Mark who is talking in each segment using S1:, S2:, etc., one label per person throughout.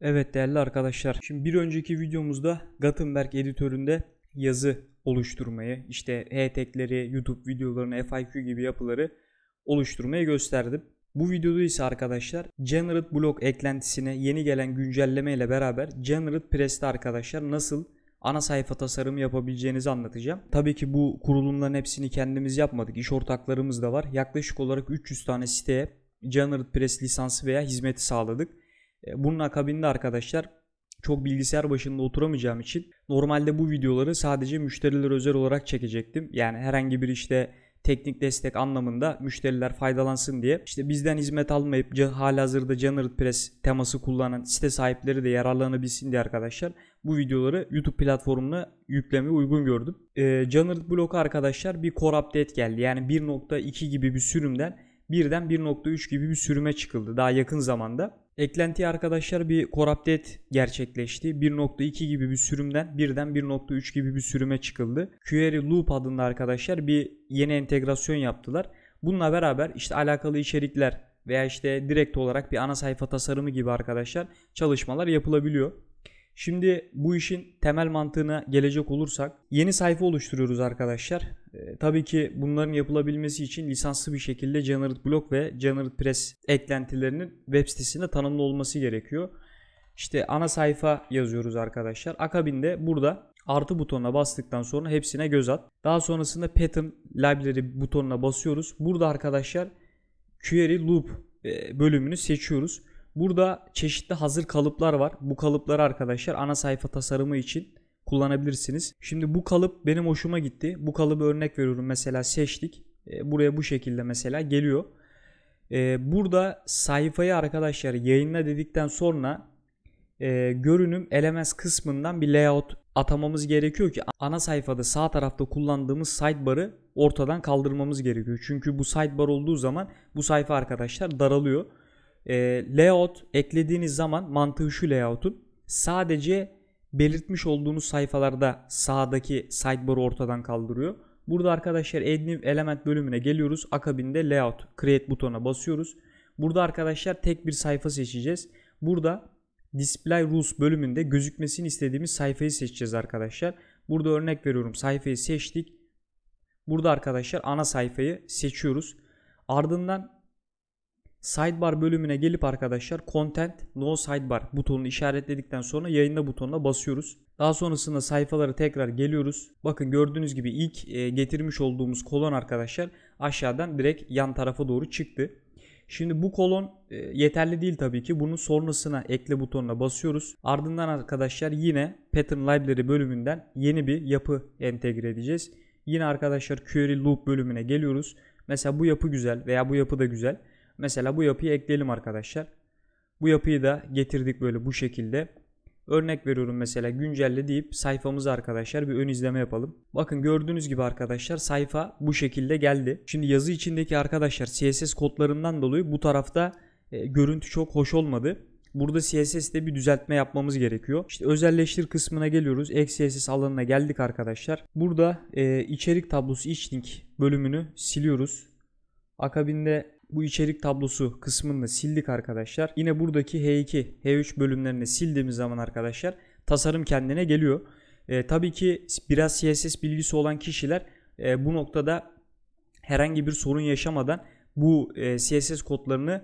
S1: Evet değerli arkadaşlar, şimdi bir önceki videomuzda Gutenberg editöründe yazı oluşturmayı, işte hashtagleri, e YouTube videolarını, FAQ gibi yapıları oluşturmayı gösterdim. Bu videoda ise arkadaşlar Generate Block eklentisine yeni gelen güncelleme ile beraber Generate Press'te arkadaşlar nasıl ana sayfa tasarımı yapabileceğinizi anlatacağım. Tabii ki bu kurulumların hepsini kendimiz yapmadık. İş ortaklarımız da var. Yaklaşık olarak 300 tane siteye Generate Press lisansı veya hizmeti sağladık. E, bunun akabinde arkadaşlar çok bilgisayar başında oturamayacağım için normalde bu videoları sadece müşteriler özel olarak çekecektim. Yani herhangi bir işte teknik destek anlamında müşteriler faydalansın diye. İşte bizden hizmet almayıp halihazırda hazırda Press teması kullanan site sahipleri de yararlanabilsin diye arkadaşlar bu videoları YouTube platformuna yüklemeyi uygun gördüm. Ee, Canard bloku arkadaşlar bir core update geldi. Yani 1.2 gibi bir sürümden birden 1.3 gibi bir sürüme çıkıldı daha yakın zamanda. Eklentiye arkadaşlar bir core update gerçekleşti. 1.2 gibi bir sürümden birden 1.3 gibi bir sürüme çıkıldı. query loop adında arkadaşlar bir yeni entegrasyon yaptılar. Bununla beraber işte alakalı içerikler veya işte direkt olarak bir ana sayfa tasarımı gibi arkadaşlar çalışmalar yapılabiliyor. Şimdi bu işin temel mantığına gelecek olursak yeni sayfa oluşturuyoruz arkadaşlar ee, tabii ki bunların yapılabilmesi için lisanslı bir şekilde Generate Block ve Generate Press eklentilerinin web sitesinde tanımlı olması gerekiyor. İşte ana sayfa yazıyoruz arkadaşlar. Akabinde burada artı butonuna bastıktan sonra hepsine göz at. Daha sonrasında pattern library butonuna basıyoruz. Burada arkadaşlar query loop e, bölümünü seçiyoruz. Burada çeşitli hazır kalıplar var. Bu kalıpları arkadaşlar ana sayfa tasarımı için kullanabilirsiniz. Şimdi bu kalıp benim hoşuma gitti. Bu kalıbı örnek veriyorum mesela seçtik. E, buraya bu şekilde mesela geliyor. E, burada sayfayı arkadaşlar yayınla dedikten sonra e, görünüm elemez kısmından bir layout atamamız gerekiyor ki ana sayfada sağ tarafta kullandığımız sidebar'ı ortadan kaldırmamız gerekiyor. Çünkü bu sidebar olduğu zaman bu sayfa arkadaşlar daralıyor. E, layout eklediğiniz zaman mantığı şu layout'un sadece belirtmiş olduğunuz sayfalarda sağdaki sidebar'ı ortadan kaldırıyor. Burada arkadaşlar Add New Element bölümüne geliyoruz. Akabinde Layout Create butonuna basıyoruz. Burada arkadaşlar tek bir sayfa seçeceğiz. Burada Display Rules bölümünde gözükmesini istediğimiz sayfayı seçeceğiz arkadaşlar. Burada örnek veriyorum sayfayı seçtik. Burada arkadaşlar ana sayfayı seçiyoruz. Ardından sidebar bölümüne gelip arkadaşlar content no sidebar butonunu işaretledikten sonra yayınla butonuna basıyoruz. Daha sonrasında sayfalara tekrar geliyoruz. Bakın gördüğünüz gibi ilk e, getirmiş olduğumuz kolon arkadaşlar aşağıdan direkt yan tarafa doğru çıktı. Şimdi bu kolon e, yeterli değil tabii ki. Bunun sonrasına ekle butonuna basıyoruz. Ardından arkadaşlar yine Pattern Library bölümünden yeni bir yapı entegre edeceğiz. Yine arkadaşlar Query Loop bölümüne geliyoruz. Mesela bu yapı güzel veya bu yapı da güzel. Mesela bu yapıyı ekleyelim arkadaşlar. Bu yapıyı da getirdik böyle bu şekilde. Örnek veriyorum mesela güncelle deyip sayfamızı arkadaşlar bir ön izleme yapalım. Bakın gördüğünüz gibi arkadaşlar sayfa bu şekilde geldi. Şimdi yazı içindeki arkadaşlar CSS kodlarından dolayı bu tarafta e, görüntü çok hoş olmadı. Burada CSS'de bir düzeltme yapmamız gerekiyor. İşte özelleştir kısmına geliyoruz. Ek CSS alanına geldik arkadaşlar. Burada e, içerik tablosu içlink bölümünü siliyoruz. Akabinde bu içerik tablosu kısmını da sildik arkadaşlar. Yine buradaki H2, H3 bölümlerini sildiğimiz zaman arkadaşlar tasarım kendine geliyor. E, tabii ki biraz CSS bilgisi olan kişiler e, bu noktada herhangi bir sorun yaşamadan bu e, CSS kodlarını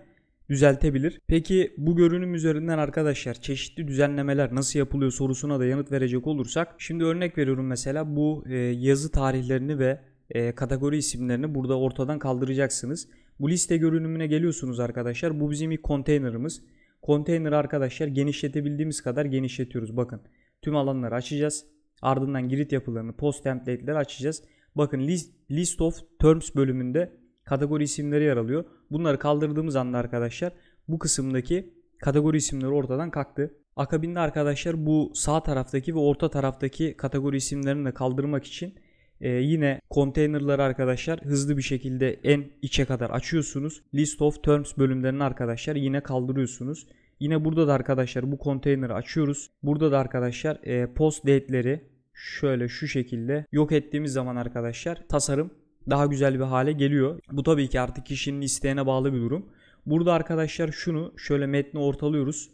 S1: düzeltebilir. Peki bu görünüm üzerinden arkadaşlar çeşitli düzenlemeler nasıl yapılıyor sorusuna da yanıt verecek olursak şimdi örnek veriyorum mesela bu e, yazı tarihlerini ve e, kategori isimlerini burada ortadan kaldıracaksınız. Bu liste görünümüne geliyorsunuz arkadaşlar. Bu bizim ilk konteynerımız. Konteyner arkadaşlar genişletebildiğimiz kadar genişletiyoruz. Bakın tüm alanları açacağız. Ardından grid yapılarını, post template'leri açacağız. Bakın list, list of terms bölümünde kategori isimleri yer alıyor. Bunları kaldırdığımız anda arkadaşlar bu kısımdaki kategori isimleri ortadan kalktı. Akabinde arkadaşlar bu sağ taraftaki ve orta taraftaki kategori isimlerini de kaldırmak için ee, yine konteynerları arkadaşlar hızlı bir şekilde en içe kadar açıyorsunuz. List of terms bölümlerini arkadaşlar yine kaldırıyorsunuz. Yine burada da arkadaşlar bu konteyneri açıyoruz. Burada da arkadaşlar e, post date'leri şöyle şu şekilde yok ettiğimiz zaman arkadaşlar tasarım daha güzel bir hale geliyor. Bu tabii ki artık kişinin isteğine bağlı bir durum. Burada arkadaşlar şunu şöyle metni ortalıyoruz.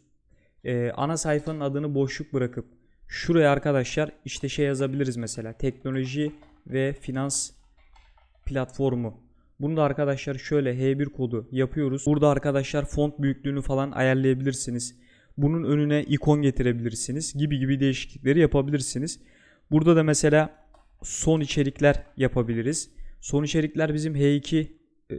S1: Ee, ana sayfanın adını boşluk bırakıp şuraya arkadaşlar işte şey yazabiliriz mesela teknoloji ve finans platformu. Bunu da arkadaşlar şöyle H1 kodu yapıyoruz. Burada arkadaşlar font büyüklüğünü falan ayarlayabilirsiniz. Bunun önüne ikon getirebilirsiniz gibi gibi değişiklikleri yapabilirsiniz. Burada da mesela son içerikler yapabiliriz. Son içerikler bizim H2 e,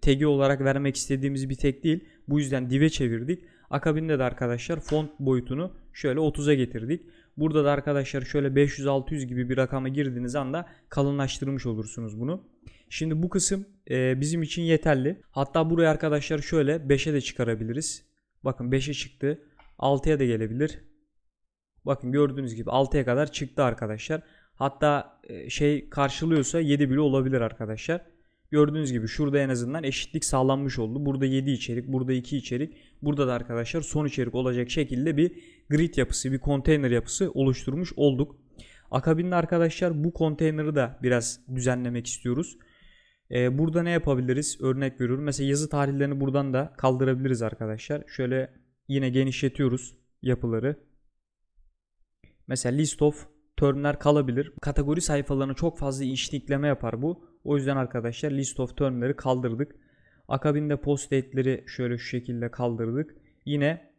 S1: tagi olarak vermek istediğimiz bir tek değil. Bu yüzden dive çevirdik. Akabinde de arkadaşlar font boyutunu şöyle 30'a getirdik. Burada da arkadaşlar şöyle 500-600 gibi bir rakama girdiğiniz anda kalınlaştırmış olursunuz bunu. Şimdi bu kısım e, bizim için yeterli. Hatta burayı arkadaşlar şöyle 5'e de çıkarabiliriz. Bakın 5'e çıktı. 6'ya da gelebilir. Bakın gördüğünüz gibi 6'ya kadar çıktı arkadaşlar. Hatta e, şey karşılıyorsa 7 bile olabilir arkadaşlar. Gördüğünüz gibi şurada en azından eşitlik sağlanmış oldu. Burada 7 içerik, burada 2 içerik, burada da arkadaşlar son içerik olacak şekilde bir grid yapısı, bir konteyner yapısı oluşturmuş olduk. Akabinde arkadaşlar bu konteyneri de biraz düzenlemek istiyoruz. Ee, burada ne yapabiliriz? Örnek veriyorum. Mesela yazı tarihlerini buradan da kaldırabiliriz arkadaşlar. Şöyle yine genişletiyoruz yapıları. Mesela list of termler kalabilir. Kategori sayfalarına çok fazla işlikleme yapar bu. O yüzden arkadaşlar list of termleri kaldırdık. Akabinde post date'leri şöyle şu şekilde kaldırdık. Yine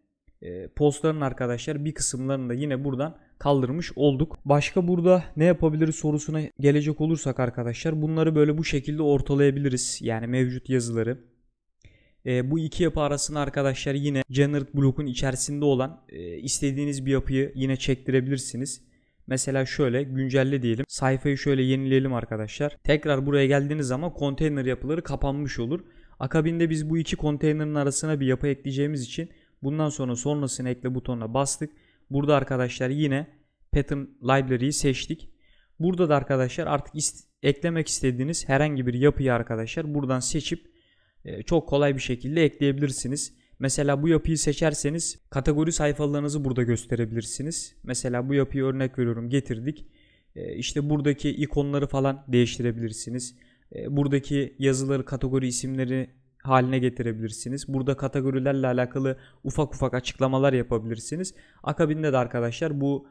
S1: e, postların arkadaşlar bir kısımlarını da yine buradan kaldırmış olduk. Başka burada ne yapabiliriz sorusuna gelecek olursak arkadaşlar bunları böyle bu şekilde ortalayabiliriz. Yani mevcut yazıları. E, bu iki yapı arasında arkadaşlar yine generate block'un içerisinde olan e, istediğiniz bir yapıyı yine çektirebilirsiniz. Mesela şöyle güncelle diyelim. Sayfayı şöyle yenileyelim arkadaşlar. Tekrar buraya geldiğiniz zaman konteyner yapıları kapanmış olur. Akabinde biz bu iki konteynerin arasına bir yapı ekleyeceğimiz için bundan sonra sonrasını ekle butonuna bastık. Burada arkadaşlar yine pattern library'yi seçtik. Burada da arkadaşlar artık ist eklemek istediğiniz herhangi bir yapıyı arkadaşlar buradan seçip e, çok kolay bir şekilde ekleyebilirsiniz. Mesela bu yapıyı seçerseniz kategori sayfalarınızı burada gösterebilirsiniz. Mesela bu yapıyı örnek veriyorum getirdik. Ee, işte buradaki ikonları falan değiştirebilirsiniz. Ee, buradaki yazıları kategori isimleri haline getirebilirsiniz. Burada kategorilerle alakalı ufak ufak açıklamalar yapabilirsiniz. Akabinde de arkadaşlar bu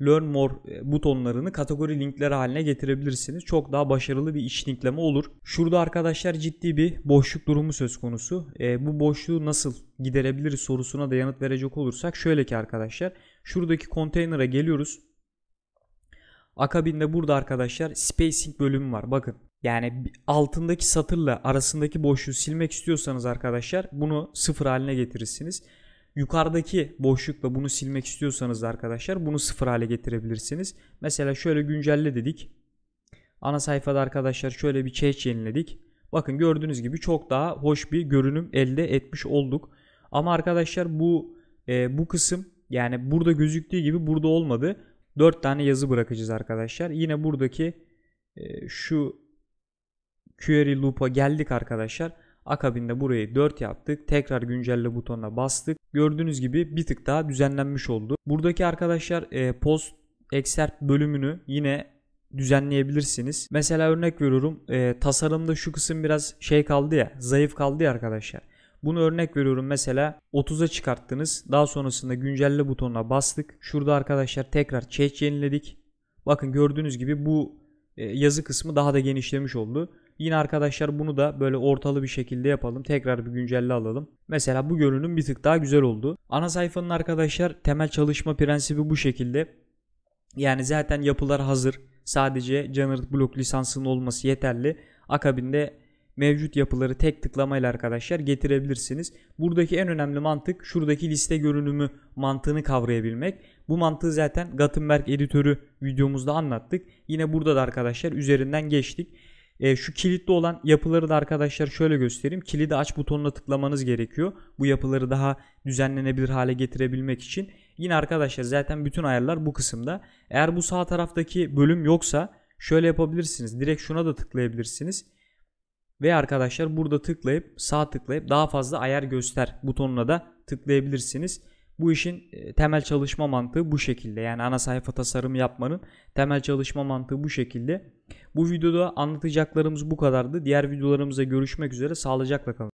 S1: Learn More e, butonlarını kategori linkleri haline getirebilirsiniz. Çok daha başarılı bir iş linkleme olur. Şurada arkadaşlar ciddi bir boşluk durumu söz konusu. E, bu boşluğu nasıl giderebiliriz sorusuna da yanıt verecek olursak şöyle ki arkadaşlar. Şuradaki konteynere geliyoruz. Akabinde burada arkadaşlar spacing bölümü var. Bakın yani altındaki satırla arasındaki boşluğu silmek istiyorsanız arkadaşlar bunu sıfır haline getirirsiniz. Yukarıdaki boşlukla bunu silmek istiyorsanız arkadaşlar bunu sıfır hale getirebilirsiniz. Mesela şöyle güncelle dedik. Ana sayfada arkadaşlar şöyle bir change yeniledik. Bakın gördüğünüz gibi çok daha hoş bir görünüm elde etmiş olduk. Ama arkadaşlar bu e, bu kısım yani burada gözüktüğü gibi burada olmadı. 4 tane yazı bırakacağız arkadaşlar. Yine buradaki e, şu query loop'a geldik arkadaşlar. Akabinde burayı 4 yaptık. Tekrar güncelle butonuna bastık. Gördüğünüz gibi bir tık daha düzenlenmiş oldu. Buradaki arkadaşlar e, post excerpt bölümünü yine düzenleyebilirsiniz. Mesela örnek veriyorum e, tasarımda şu kısım biraz şey kaldı ya zayıf kaldı ya arkadaşlar. Bunu örnek veriyorum mesela 30'a çıkarttınız. Daha sonrasında güncelle butonuna bastık. Şurada arkadaşlar tekrar change yeniledik. Bakın gördüğünüz gibi bu e, yazı kısmı daha da genişlemiş oldu. Yine arkadaşlar bunu da böyle ortalı bir şekilde yapalım. Tekrar bir güncelle alalım. Mesela bu görünüm bir tık daha güzel oldu. Ana sayfanın arkadaşlar temel çalışma prensibi bu şekilde. Yani zaten yapılar hazır. Sadece Generate Block lisansının olması yeterli. Akabinde mevcut yapıları tek tıklamayla arkadaşlar getirebilirsiniz. Buradaki en önemli mantık şuradaki liste görünümü mantığını kavrayabilmek. Bu mantığı zaten Gutenberg editörü videomuzda anlattık. Yine burada da arkadaşlar üzerinden geçtik. E, şu kilitli olan yapıları da arkadaşlar şöyle göstereyim. Kilidi aç butonuna tıklamanız gerekiyor. Bu yapıları daha düzenlenebilir hale getirebilmek için. Yine arkadaşlar zaten bütün ayarlar bu kısımda. Eğer bu sağ taraftaki bölüm yoksa şöyle yapabilirsiniz. Direkt şuna da tıklayabilirsiniz. Ve arkadaşlar burada tıklayıp sağ tıklayıp daha fazla ayar göster butonuna da tıklayabilirsiniz. Bu işin e, temel çalışma mantığı bu şekilde. Yani ana sayfa tasarımı yapmanın temel çalışma mantığı bu şekilde. Bu videoda anlatacaklarımız bu kadardı. Diğer videolarımızda görüşmek üzere. Sağlıcakla kalın.